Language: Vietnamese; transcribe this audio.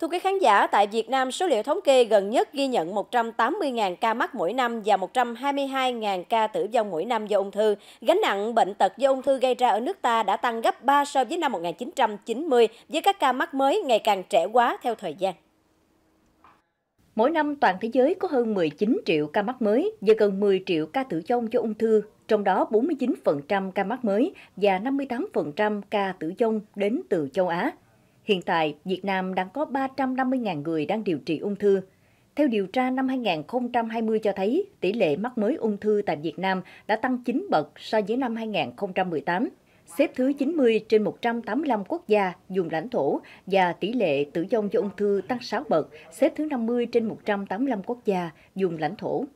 Thưa quý khán giả, tại Việt Nam, số liệu thống kê gần nhất ghi nhận 180.000 ca mắc mỗi năm và 122.000 ca tử vong mỗi năm do ung thư. Gánh nặng bệnh tật do ung thư gây ra ở nước ta đã tăng gấp 3 so với năm 1990 với các ca mắc mới ngày càng trẻ hóa theo thời gian. Mỗi năm, toàn thế giới có hơn 19 triệu ca mắc mới và gần 10 triệu ca tử vong do ung thư, trong đó 49% ca mắc mới và 58% ca tử vong đến từ châu Á. Hiện tại, Việt Nam đang có 350.000 người đang điều trị ung thư. Theo điều tra năm 2020 cho thấy, tỷ lệ mắc mới ung thư tại Việt Nam đã tăng 9 bậc so với năm 2018, xếp thứ 90 trên 185 quốc gia, dùng lãnh thổ và tỷ lệ tử vong do ung thư tăng 6 bậc, xếp thứ 50 trên 185 quốc gia, dùng lãnh thổ.